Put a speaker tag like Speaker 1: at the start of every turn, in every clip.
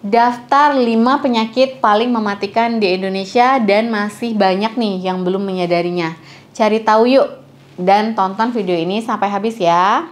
Speaker 1: daftar 5 penyakit paling mematikan di Indonesia dan masih banyak nih yang belum menyadarinya. Cari tahu yuk dan tonton video ini sampai habis ya.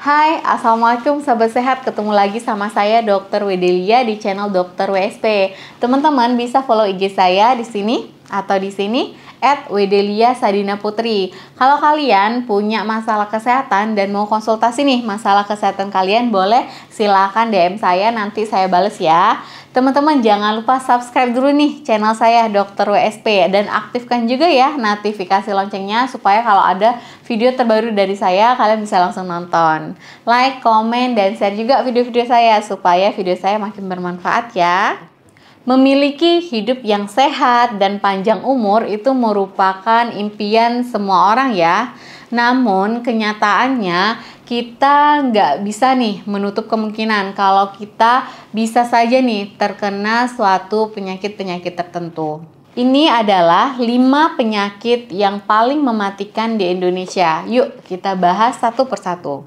Speaker 1: Hai, Assalamualaikum Sahabat Sehat Ketemu lagi sama saya Dr. Wedelia di channel Dr. WSP Teman-teman bisa follow IG saya di sini atau di sini at Wedelia Sadina Putri. Kalau kalian punya masalah kesehatan dan mau konsultasi nih masalah kesehatan kalian boleh silakan DM saya nanti saya bales ya. Teman-teman jangan lupa subscribe dulu nih channel saya Dr. WSP dan aktifkan juga ya notifikasi loncengnya supaya kalau ada video terbaru dari saya kalian bisa langsung nonton. Like, komen, dan share juga video-video saya supaya video saya makin bermanfaat ya. Memiliki hidup yang sehat dan panjang umur itu merupakan impian semua orang ya. Namun kenyataannya kita nggak bisa nih menutup kemungkinan kalau kita bisa saja nih terkena suatu penyakit-penyakit tertentu. Ini adalah 5 penyakit yang paling mematikan di Indonesia. Yuk kita bahas satu persatu.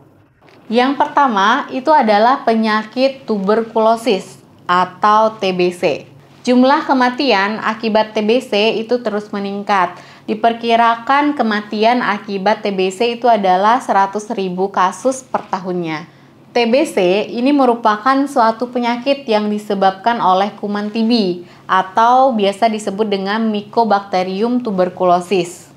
Speaker 1: Yang pertama itu adalah penyakit tuberkulosis atau TBC. Jumlah kematian akibat TBC itu terus meningkat. Diperkirakan kematian akibat TBC itu adalah 100.000 kasus per tahunnya. TBC ini merupakan suatu penyakit yang disebabkan oleh kuman TB atau biasa disebut dengan Mycobacterium tuberculosis.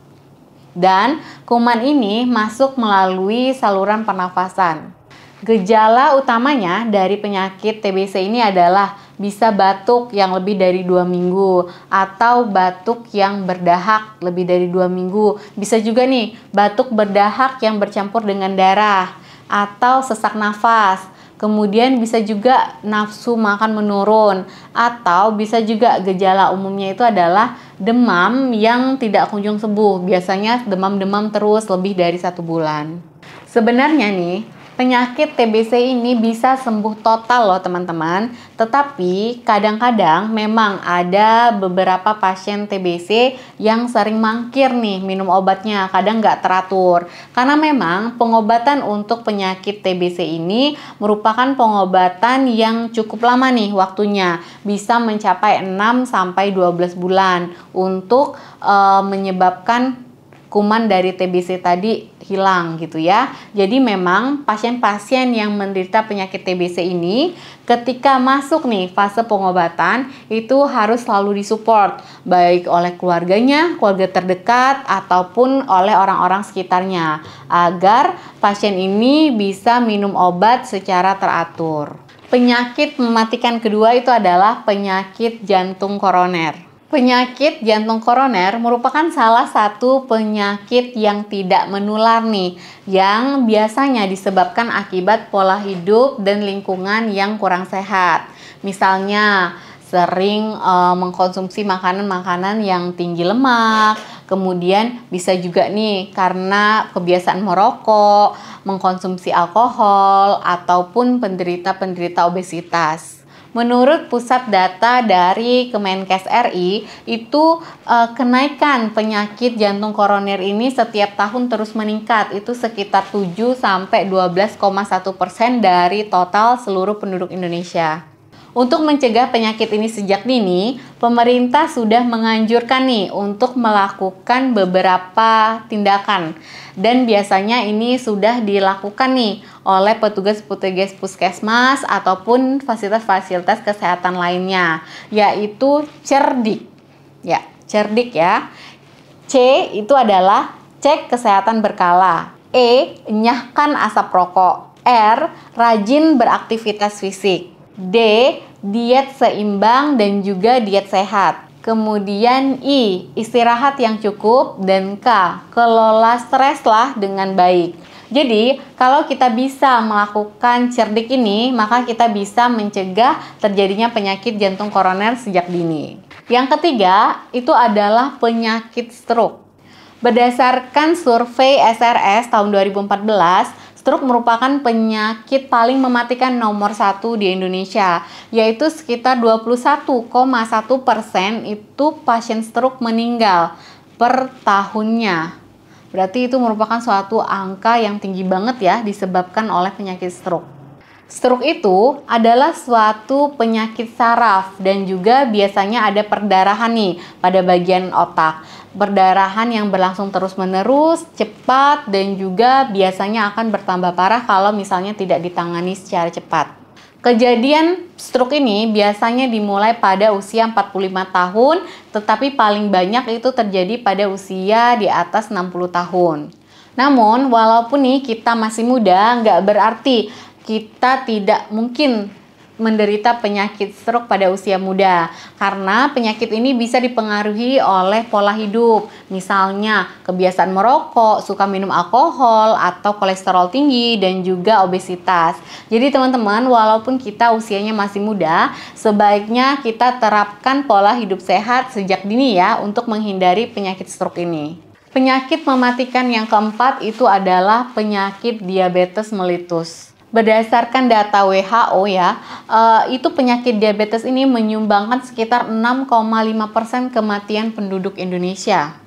Speaker 1: Dan kuman ini masuk melalui saluran pernafasan. Gejala utamanya dari penyakit TBC ini adalah bisa batuk yang lebih dari dua minggu atau batuk yang berdahak lebih dari dua minggu. Bisa juga nih batuk berdahak yang bercampur dengan darah atau sesak nafas. Kemudian bisa juga nafsu makan menurun atau bisa juga gejala umumnya itu adalah demam yang tidak kunjung sembuh. Biasanya demam-demam terus lebih dari satu bulan. Sebenarnya nih Penyakit TBC ini bisa sembuh total loh teman-teman. Tetapi kadang-kadang memang ada beberapa pasien TBC yang sering mangkir nih minum obatnya, kadang nggak teratur. Karena memang pengobatan untuk penyakit TBC ini merupakan pengobatan yang cukup lama nih waktunya. Bisa mencapai 6 sampai 12 bulan untuk e, menyebabkan kuman dari TBC tadi hilang gitu ya. Jadi memang pasien-pasien yang menderita penyakit TBC ini ketika masuk nih fase pengobatan itu harus selalu disupport baik oleh keluarganya, keluarga terdekat ataupun oleh orang-orang sekitarnya agar pasien ini bisa minum obat secara teratur. Penyakit mematikan kedua itu adalah penyakit jantung koroner. Penyakit jantung koroner merupakan salah satu penyakit yang tidak menular nih, yang biasanya disebabkan akibat pola hidup dan lingkungan yang kurang sehat. Misalnya, sering e, mengkonsumsi makanan-makanan yang tinggi lemak, kemudian bisa juga nih karena kebiasaan merokok, mengkonsumsi alkohol, ataupun penderita-penderita obesitas. Menurut pusat data dari Kemenkes RI, itu eh, kenaikan penyakit jantung koroner ini setiap tahun terus meningkat. Itu sekitar 7 sampai 12,1 persen dari total seluruh penduduk Indonesia. Untuk mencegah penyakit ini sejak dini, pemerintah sudah menganjurkan nih untuk melakukan beberapa tindakan. Dan biasanya ini sudah dilakukan nih oleh petugas-petugas puskesmas ataupun fasilitas-fasilitas kesehatan lainnya, yaitu cerdik. Ya, cerdik ya. C itu adalah cek kesehatan berkala. E, nyahkan asap rokok. R, rajin beraktivitas fisik. D. Diet seimbang dan juga diet sehat. Kemudian I. Istirahat yang cukup. Dan K. Kelola stres lah dengan baik. Jadi, kalau kita bisa melakukan cerdik ini, maka kita bisa mencegah terjadinya penyakit jantung koroner sejak dini. Yang ketiga, itu adalah penyakit stroke. Berdasarkan survei SRS tahun 2014, Stroke merupakan penyakit paling mematikan nomor satu di Indonesia, yaitu sekitar 21,1 persen itu pasien stroke meninggal per tahunnya. Berarti itu merupakan suatu angka yang tinggi banget ya disebabkan oleh penyakit stroke. Stroke itu adalah suatu penyakit saraf dan juga biasanya ada perdarahan nih pada bagian otak. Perdarahan yang berlangsung terus-menerus, cepat dan juga biasanya akan bertambah parah kalau misalnya tidak ditangani secara cepat. Kejadian stroke ini biasanya dimulai pada usia 45 tahun, tetapi paling banyak itu terjadi pada usia di atas 60 tahun. Namun, walaupun nih kita masih muda, nggak berarti kita tidak mungkin menderita penyakit stroke pada usia muda karena penyakit ini bisa dipengaruhi oleh pola hidup misalnya kebiasaan merokok, suka minum alkohol atau kolesterol tinggi dan juga obesitas. Jadi teman-teman walaupun kita usianya masih muda sebaiknya kita terapkan pola hidup sehat sejak dini ya untuk menghindari penyakit stroke ini. Penyakit mematikan yang keempat itu adalah penyakit diabetes melitus berdasarkan data WHO ya, uh, itu penyakit diabetes ini menyumbangkan sekitar 6,5% kematian penduduk Indonesia.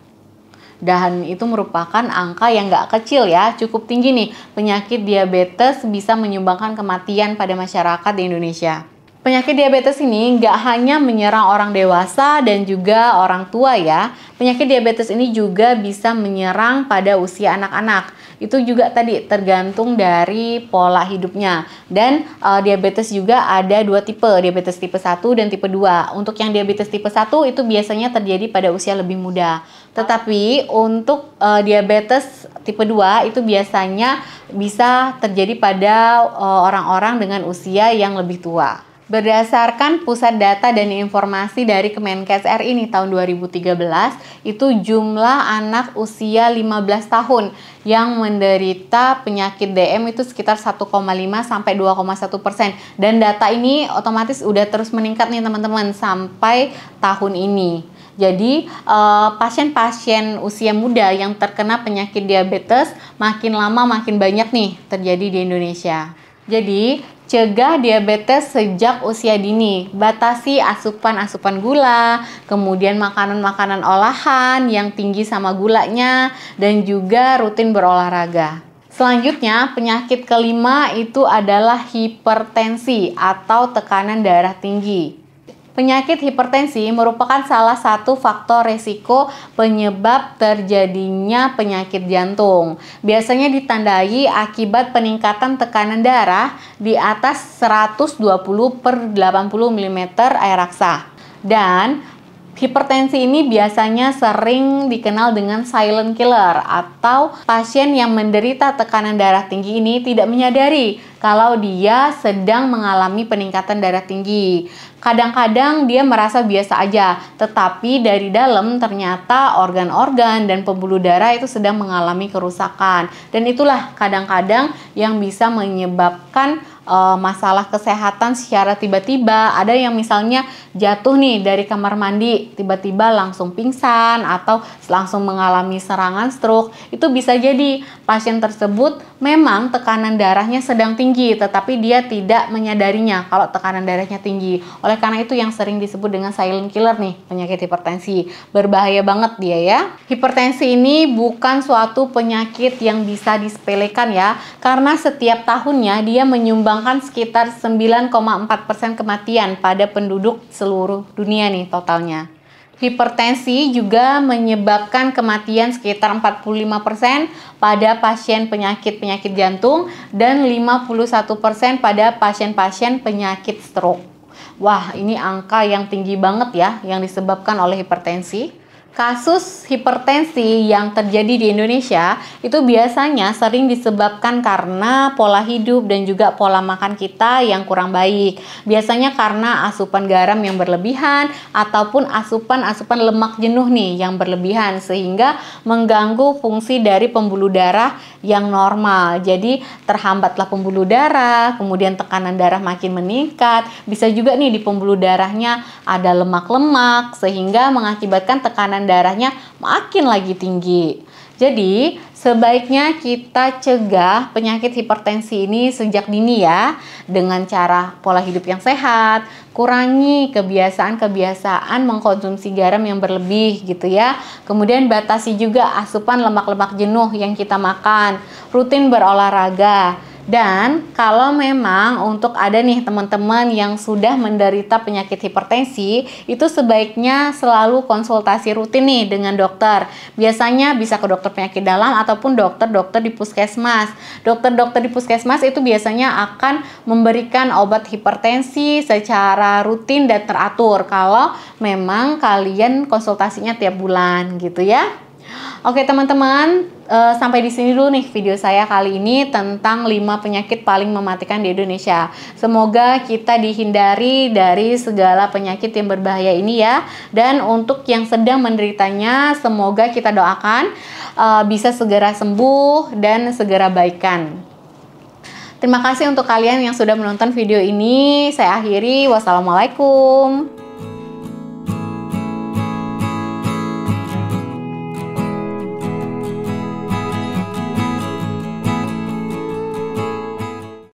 Speaker 1: Dan itu merupakan angka yang nggak kecil ya, cukup tinggi nih. Penyakit diabetes bisa menyumbangkan kematian pada masyarakat di Indonesia. Penyakit diabetes ini nggak hanya menyerang orang dewasa dan juga orang tua ya. Penyakit diabetes ini juga bisa menyerang pada usia anak-anak. Itu juga tadi tergantung dari pola hidupnya. Dan e, diabetes juga ada dua tipe, diabetes tipe 1 dan tipe 2. Untuk yang diabetes tipe 1 itu biasanya terjadi pada usia lebih muda. Tetapi untuk e, diabetes tipe 2 itu biasanya bisa terjadi pada eh, orang-orang e, dengan usia yang lebih tua. Berdasarkan Pusat Data dan Informasi dari Kemenkes RI ini tahun 2013, itu jumlah anak usia 15 tahun yang menderita penyakit DM itu sekitar 1,5 sampai 2,1 persen. Dan data ini otomatis udah terus meningkat nih teman-teman sampai tahun ini. Jadi eh, pasien-pasien uh, usia muda yang terkena penyakit diabetes makin lama makin banyak nih terjadi di Indonesia. Jadi, cegah diabetes sejak usia dini. Batasi asupan-asupan gula, kemudian makanan-makanan olahan yang tinggi sama gulanya, dan juga rutin berolahraga. Selanjutnya, penyakit kelima itu adalah hipertensi atau tekanan darah tinggi. Penyakit hipertensi merupakan salah satu faktor resiko penyebab terjadinya penyakit jantung. Biasanya ditandai akibat peningkatan tekanan darah di atas 120 per 80 mm air raksa. Dan Hipertensi ini biasanya sering dikenal dengan silent killer atau pasien yang menderita tekanan darah tinggi ini tidak menyadari kalau dia sedang mengalami peningkatan darah tinggi. Kadang-kadang dia merasa biasa aja, tetapi dari dalam ternyata organ-organ dan pembuluh darah itu sedang mengalami kerusakan. Dan itulah kadang-kadang yang bisa menyebabkan uh, masalah kesehatan secara tiba-tiba. Ada yang misalnya jatuh nih dari kamar mandi, tiba-tiba langsung pingsan atau langsung mengalami serangan stroke. Itu bisa jadi pasien tersebut memang tekanan darahnya sedang tinggi, tetapi dia tidak menyadarinya kalau tekanan darahnya tinggi. Oleh karena itu yang sering disebut dengan silent killer nih, penyakit hipertensi. Berbahaya banget dia ya. Hipertensi ini bukan suatu penyakit yang bisa disepelekan ya, karena setiap tahunnya dia menyumbang menyumbangkan sekitar 9,4% kematian pada penduduk seluruh dunia nih totalnya. Hipertensi juga menyebabkan kematian sekitar 45% pada pasien penyakit-penyakit jantung dan 51% pada pasien-pasien penyakit stroke. Wah, ini angka yang tinggi banget ya yang disebabkan oleh hipertensi kasus hipertensi yang terjadi di Indonesia itu biasanya sering disebabkan karena pola hidup dan juga pola makan kita yang kurang baik. Biasanya karena asupan garam yang berlebihan ataupun asupan-asupan lemak jenuh nih yang berlebihan sehingga mengganggu fungsi dari pembuluh darah yang normal. Jadi terhambatlah pembuluh darah, kemudian tekanan darah makin meningkat. Bisa juga nih di pembuluh darahnya ada lemak-lemak sehingga mengakibatkan tekanan darahnya makin lagi tinggi. Jadi, sebaiknya kita cegah penyakit hipertensi ini sejak dini ya dengan cara pola hidup yang sehat, kurangi kebiasaan-kebiasaan mengkonsumsi garam yang berlebih gitu ya. Kemudian batasi juga asupan lemak-lemak jenuh yang kita makan, rutin berolahraga, dan kalau memang untuk ada nih teman-teman yang sudah menderita penyakit hipertensi, itu sebaiknya selalu konsultasi rutin nih dengan dokter. Biasanya bisa ke dokter penyakit dalam ataupun dokter-dokter di puskesmas. Dokter-dokter di puskesmas itu biasanya akan memberikan obat hipertensi secara rutin dan teratur kalau memang kalian konsultasinya tiap bulan gitu ya. Oke teman-teman, uh, sampai di sini dulu nih video saya kali ini tentang 5 penyakit paling mematikan di Indonesia. Semoga kita dihindari dari segala penyakit yang berbahaya ini ya. Dan untuk yang sedang menderitanya, semoga kita doakan uh, bisa segera sembuh dan segera baikan. Terima kasih untuk kalian yang sudah menonton video ini. Saya akhiri, wassalamualaikum.